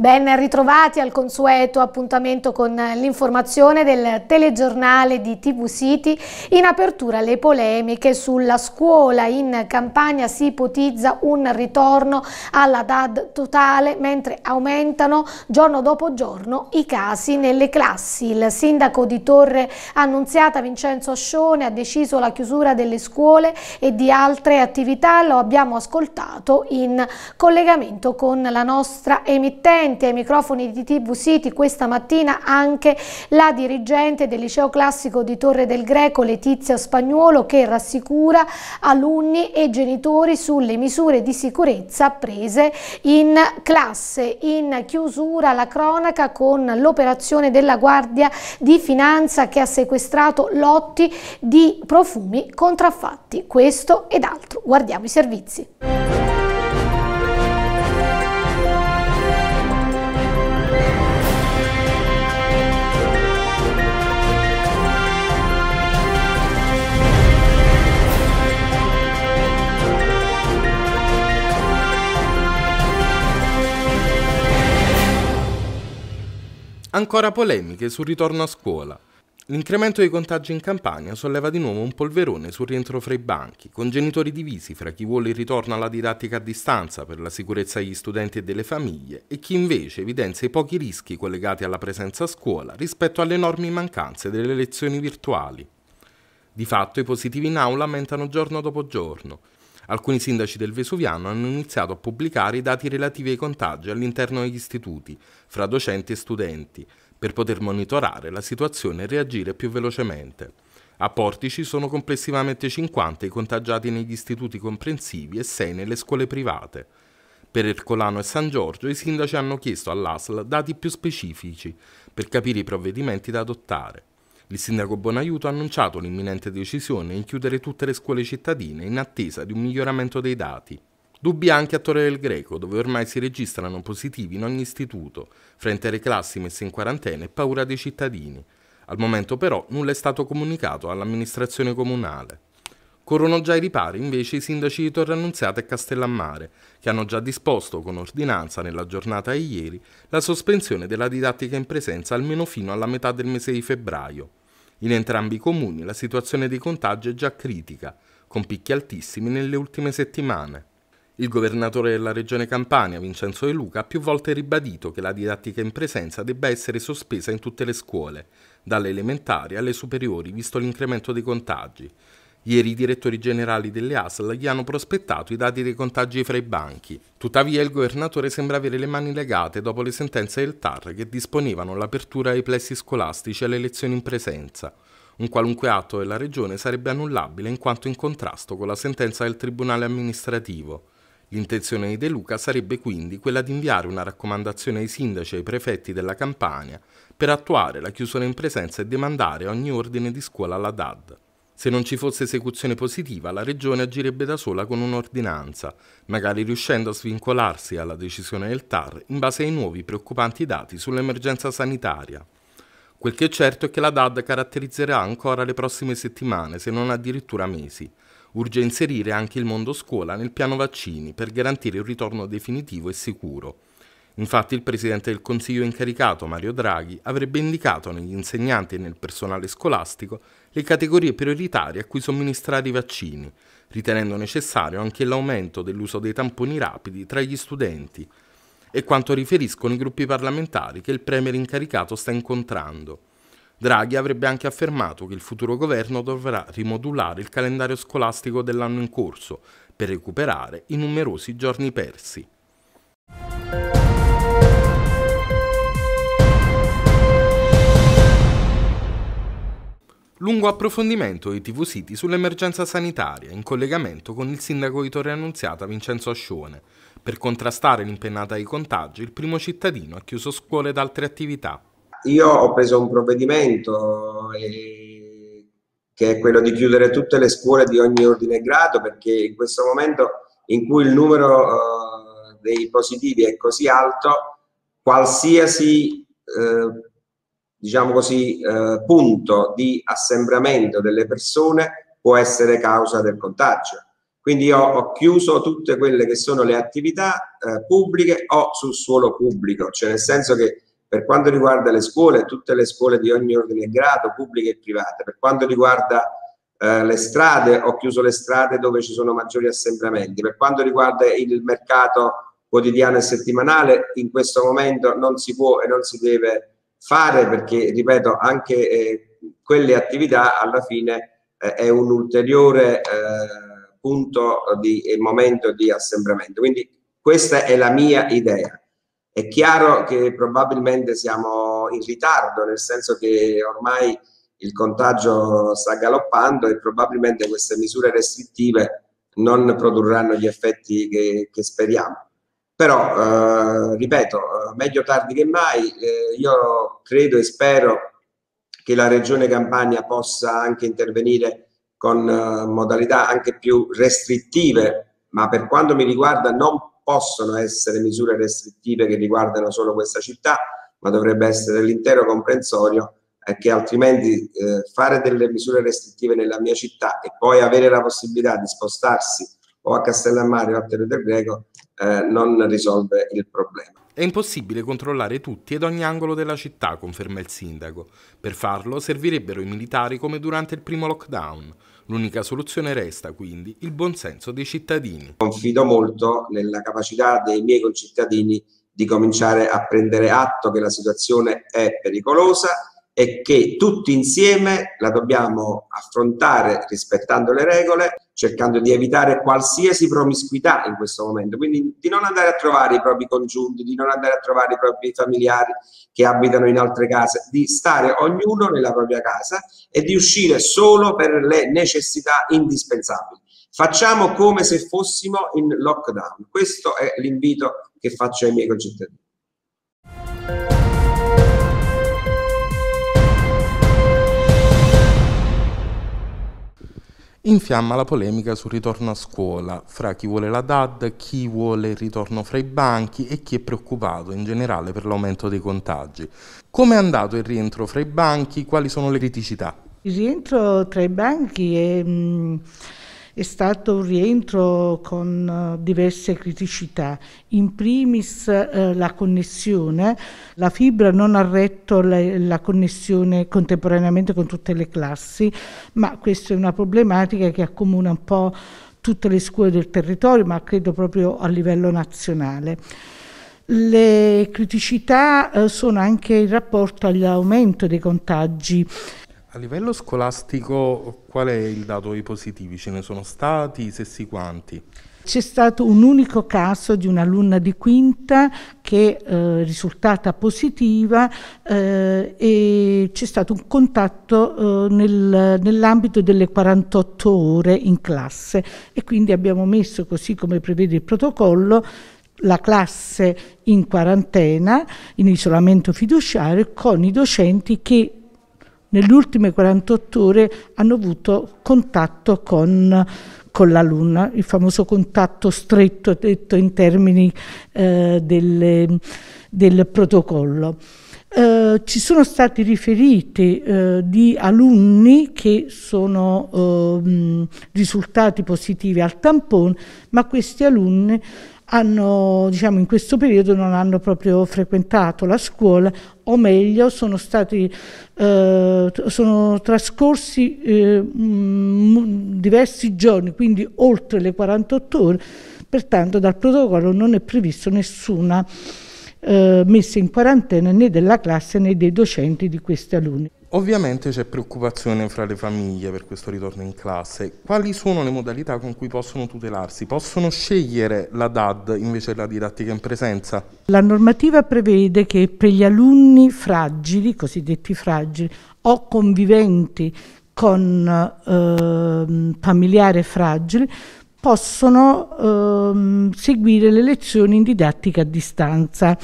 Ben ritrovati al consueto appuntamento con l'informazione del telegiornale di TV City. In apertura le polemiche sulla scuola. In campagna si ipotizza un ritorno alla DAD totale mentre aumentano giorno dopo giorno i casi nelle classi. Il sindaco di Torre Annunziata Vincenzo Ascione ha deciso la chiusura delle scuole e di altre attività. Lo abbiamo ascoltato in collegamento con la nostra emittente presente ai microfoni di TV City questa mattina anche la dirigente del liceo classico di Torre del Greco Letizia Spagnuolo che rassicura alunni e genitori sulle misure di sicurezza prese in classe. In chiusura la cronaca con l'operazione della Guardia di Finanza che ha sequestrato lotti di profumi contraffatti. Questo ed altro. Guardiamo i servizi. Ancora polemiche sul ritorno a scuola. L'incremento dei contagi in Campania solleva di nuovo un polverone sul rientro fra i banchi, con genitori divisi fra chi vuole il ritorno alla didattica a distanza per la sicurezza degli studenti e delle famiglie e chi invece evidenzia i pochi rischi collegati alla presenza a scuola rispetto alle enormi mancanze delle lezioni virtuali. Di fatto i positivi in aula aumentano giorno dopo giorno. Alcuni sindaci del Vesuviano hanno iniziato a pubblicare i dati relativi ai contagi all'interno degli istituti, fra docenti e studenti, per poter monitorare la situazione e reagire più velocemente. A Portici sono complessivamente 50 i contagiati negli istituti comprensivi e 6 nelle scuole private. Per Ercolano e San Giorgio i sindaci hanno chiesto all'ASL dati più specifici per capire i provvedimenti da adottare. Il sindaco Bonaiuto ha annunciato l'imminente decisione in chiudere tutte le scuole cittadine in attesa di un miglioramento dei dati. Dubbi anche a Torre del Greco, dove ormai si registrano positivi in ogni istituto, frente alle classi messe in quarantena e paura dei cittadini. Al momento però nulla è stato comunicato all'amministrazione comunale. Corrono già i ripari invece i sindaci di Torre Annunziata e Castellammare, che hanno già disposto con ordinanza nella giornata di ieri la sospensione della didattica in presenza almeno fino alla metà del mese di febbraio. In entrambi i comuni la situazione dei contagi è già critica, con picchi altissimi nelle ultime settimane. Il governatore della regione Campania, Vincenzo De Luca, ha più volte ribadito che la didattica in presenza debba essere sospesa in tutte le scuole, dalle elementari alle superiori, visto l'incremento dei contagi, Ieri i direttori generali delle ASL gli hanno prospettato i dati dei contagi fra i banchi. Tuttavia il governatore sembra avere le mani legate dopo le sentenze del TAR che disponevano l'apertura ai plessi scolastici alle lezioni in presenza. Un qualunque atto della Regione sarebbe annullabile in quanto in contrasto con la sentenza del Tribunale amministrativo. L'intenzione di De Luca sarebbe quindi quella di inviare una raccomandazione ai sindaci e ai prefetti della Campania per attuare la chiusura in presenza e demandare ogni ordine di scuola alla DAD. Se non ci fosse esecuzione positiva, la Regione agirebbe da sola con un'ordinanza, magari riuscendo a svincolarsi alla decisione del TAR in base ai nuovi preoccupanti dati sull'emergenza sanitaria. Quel che è certo è che la DAD caratterizzerà ancora le prossime settimane, se non addirittura mesi. Urge inserire anche il mondo scuola nel piano vaccini per garantire un ritorno definitivo e sicuro. Infatti il Presidente del Consiglio incaricato, Mario Draghi, avrebbe indicato negli insegnanti e nel personale scolastico le categorie prioritarie a cui somministrare i vaccini, ritenendo necessario anche l'aumento dell'uso dei tamponi rapidi tra gli studenti e quanto riferiscono i gruppi parlamentari che il Premier incaricato sta incontrando. Draghi avrebbe anche affermato che il futuro governo dovrà rimodulare il calendario scolastico dell'anno in corso per recuperare i numerosi giorni persi. Lungo approfondimento i TV Siti sull'emergenza sanitaria in collegamento con il sindaco di Torre Annunziata Vincenzo Ascione. Per contrastare l'impennata dei contagi, il primo cittadino ha chiuso scuole ed altre attività. Io ho preso un provvedimento eh, che è quello di chiudere tutte le scuole di ogni ordine e grado perché in questo momento in cui il numero eh, dei positivi è così alto, qualsiasi eh, diciamo così, eh, punto di assembramento delle persone può essere causa del contagio. Quindi io ho chiuso tutte quelle che sono le attività eh, pubbliche o sul suolo pubblico, cioè nel senso che per quanto riguarda le scuole, tutte le scuole di ogni ordine e grado, pubbliche e private, per quanto riguarda eh, le strade, ho chiuso le strade dove ci sono maggiori assembramenti, per quanto riguarda il mercato quotidiano e settimanale, in questo momento non si può e non si deve fare perché, ripeto, anche eh, quelle attività alla fine eh, è un ulteriore eh, punto di eh, momento di assembramento. Quindi questa è la mia idea. È chiaro che probabilmente siamo in ritardo, nel senso che ormai il contagio sta galoppando e probabilmente queste misure restrittive non produrranno gli effetti che, che speriamo però, eh, ripeto, eh, meglio tardi che mai, eh, io credo e spero che la Regione Campania possa anche intervenire con eh, modalità anche più restrittive, ma per quanto mi riguarda non possono essere misure restrittive che riguardano solo questa città, ma dovrebbe essere l'intero comprensorio eh, che altrimenti eh, fare delle misure restrittive nella mia città e poi avere la possibilità di spostarsi o a Castellammare o a Terre del Greco eh, non risolve il problema. È impossibile controllare tutti ed ogni angolo della città, conferma il sindaco. Per farlo servirebbero i militari come durante il primo lockdown. L'unica soluzione resta quindi il buonsenso dei cittadini. Confido molto nella capacità dei miei concittadini di cominciare a prendere atto che la situazione è pericolosa e che tutti insieme la dobbiamo affrontare rispettando le regole cercando di evitare qualsiasi promiscuità in questo momento, quindi di non andare a trovare i propri congiunti, di non andare a trovare i propri familiari che abitano in altre case, di stare ognuno nella propria casa e di uscire solo per le necessità indispensabili. Facciamo come se fossimo in lockdown. Questo è l'invito che faccio ai miei concittadini. Infiamma la polemica sul ritorno a scuola, fra chi vuole la DAD, chi vuole il ritorno fra i banchi e chi è preoccupato in generale per l'aumento dei contagi. Come è andato il rientro fra i banchi? Quali sono le criticità? Il rientro tra i banchi è... Mh mm, è stato un rientro con eh, diverse criticità, in primis uh, la connessione, la fibra non ha retto le, la connessione contemporaneamente con tutte le classi, ma questa è una problematica che accomuna un po' tutte le scuole del territorio, ma credo proprio a livello nazionale. Le criticità eh, sono anche in rapporto all'aumento dei contagi a livello scolastico qual è il dato dei positivi? Ce ne sono stati? Se sì quanti? C'è stato un unico caso di un'alunna di quinta che è eh, risultata positiva eh, e c'è stato un contatto eh, nel, nell'ambito delle 48 ore in classe e quindi abbiamo messo, così come prevede il protocollo, la classe in quarantena, in isolamento fiduciario, con i docenti che nelle ultime 48 ore hanno avuto contatto con, con la Luna, il famoso contatto stretto detto in termini eh, delle, del protocollo. Eh, ci sono stati riferiti eh, di alunni che sono ehm, risultati positivi al tampone, ma questi alunni hanno, diciamo, in questo periodo non hanno proprio frequentato la scuola o meglio sono, stati, eh, sono trascorsi eh, diversi giorni, quindi oltre le 48 ore, pertanto dal protocollo non è previsto nessuna eh, messa in quarantena né della classe né dei docenti di questi alunni. Ovviamente c'è preoccupazione fra le famiglie per questo ritorno in classe. Quali sono le modalità con cui possono tutelarsi? Possono scegliere la DAD invece della didattica in presenza? La normativa prevede che per gli alunni fragili, cosiddetti fragili, o conviventi con eh, familiari fragili, possono eh, seguire le lezioni in didattica a distanza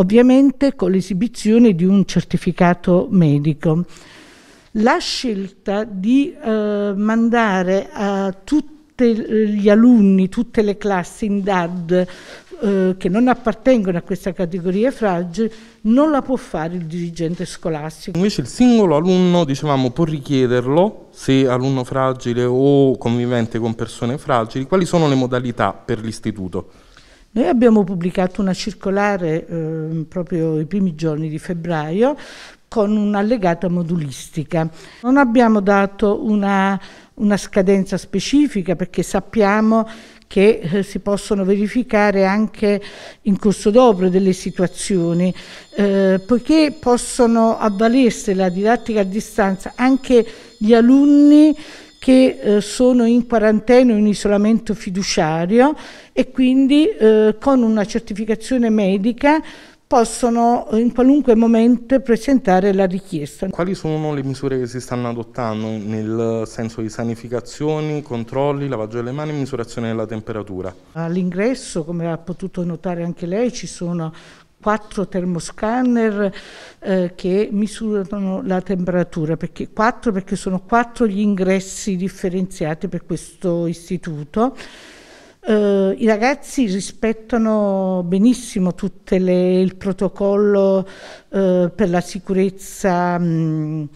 ovviamente con l'esibizione di un certificato medico. La scelta di eh, mandare a tutti gli alunni, tutte le classi in DAD eh, che non appartengono a questa categoria fragile, non la può fare il dirigente scolastico. Invece il singolo alunno dicevamo, può richiederlo, se alunno fragile o convivente con persone fragili, quali sono le modalità per l'istituto? Noi abbiamo pubblicato una circolare eh, proprio i primi giorni di febbraio con un'allegata modulistica. Non abbiamo dato una, una scadenza specifica perché sappiamo che eh, si possono verificare anche in corso d'opera delle situazioni, eh, poiché possono avvalersi la didattica a distanza anche gli alunni che eh, sono in quarantena o in isolamento fiduciario e quindi eh, con una certificazione medica possono eh, in qualunque momento presentare la richiesta. Quali sono le misure che si stanno adottando nel senso di sanificazioni, controlli, lavaggio delle mani e misurazione della temperatura? All'ingresso, come ha potuto notare anche lei, ci sono quattro termoscanner eh, che misurano la temperatura, perché, quattro, perché sono quattro gli ingressi differenziati per questo istituto. Eh, I ragazzi rispettano benissimo tutto il protocollo eh, per la sicurezza. Mh,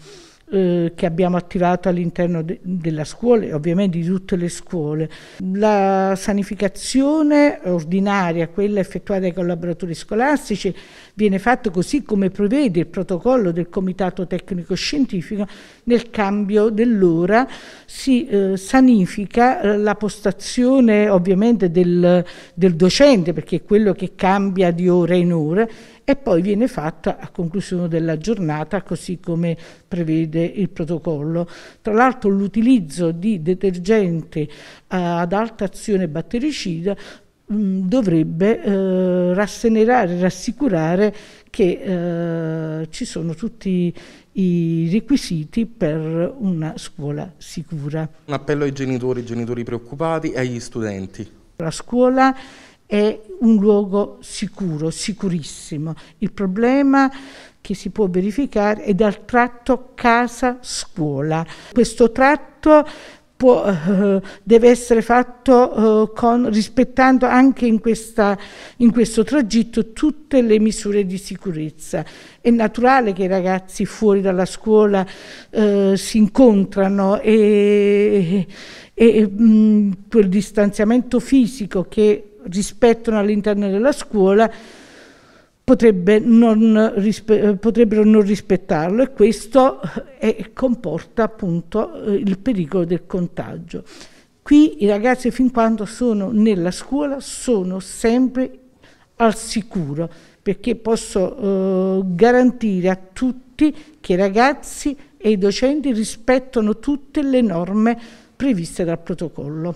eh, che abbiamo attivato all'interno de della scuola e ovviamente di tutte le scuole. La sanificazione ordinaria, quella effettuata dai collaboratori scolastici, viene fatta così come prevede il protocollo del Comitato Tecnico Scientifico, nel cambio dell'ora si eh, sanifica eh, la postazione ovviamente del, del docente, perché è quello che cambia di ora in ora, e poi viene fatta a conclusione della giornata così come prevede il protocollo. Tra l'altro l'utilizzo di detergente eh, ad alta azione battericida mm, dovrebbe eh, rassenerare, rassicurare che eh, ci sono tutti i requisiti per una scuola sicura. Un appello ai genitori, ai genitori preoccupati e agli studenti. La scuola è un luogo sicuro, sicurissimo. Il problema che si può verificare è dal tratto casa-scuola. Questo tratto può, eh, deve essere fatto eh, con, rispettando anche in, questa, in questo tragitto tutte le misure di sicurezza. È naturale che i ragazzi fuori dalla scuola eh, si incontrano e, e, e mh, mm, quel distanziamento fisico che rispettano all'interno della scuola potrebbe non eh, potrebbero non rispettarlo e questo è, eh, comporta appunto eh, il pericolo del contagio. Qui i ragazzi fin quando sono nella scuola sono sempre al sicuro perché posso eh, garantire a tutti che i ragazzi e i docenti rispettano tutte le norme previste dal protocollo.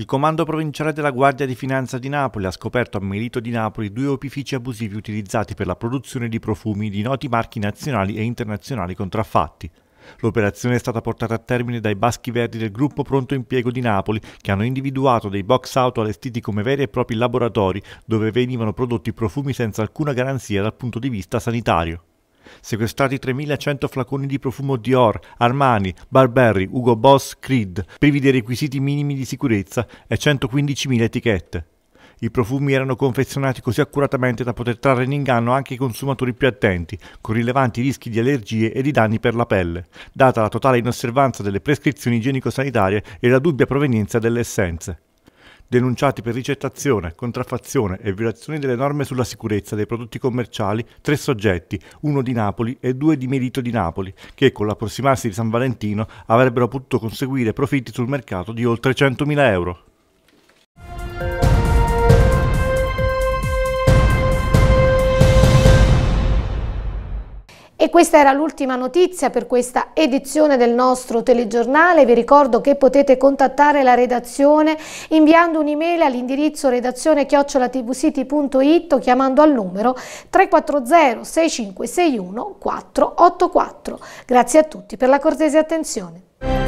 Il Comando Provinciale della Guardia di Finanza di Napoli ha scoperto a Merito di Napoli due opifici abusivi utilizzati per la produzione di profumi di noti marchi nazionali e internazionali contraffatti. L'operazione è stata portata a termine dai baschi verdi del gruppo Pronto Impiego di Napoli, che hanno individuato dei box auto allestiti come veri e propri laboratori dove venivano prodotti profumi senza alcuna garanzia dal punto di vista sanitario sequestrati 3.100 flaconi di profumo Dior, Armani, Barberry, Hugo Boss, Creed, privi dei requisiti minimi di sicurezza e 115.000 etichette. I profumi erano confezionati così accuratamente da poter trarre in inganno anche i consumatori più attenti, con rilevanti rischi di allergie e di danni per la pelle, data la totale inosservanza delle prescrizioni igienico-sanitarie e la dubbia provenienza delle essenze denunciati per ricettazione, contraffazione e violazione delle norme sulla sicurezza dei prodotti commerciali tre soggetti, uno di Napoli e due di Merito di Napoli, che con l'approssimarsi di San Valentino avrebbero potuto conseguire profitti sul mercato di oltre 100.000 euro. E questa era l'ultima notizia per questa edizione del nostro telegiornale. Vi ricordo che potete contattare la redazione inviando un'email all'indirizzo redazione chiocciolatvcity.it o chiamando al numero 340 6561 484. Grazie a tutti per la cortese attenzione.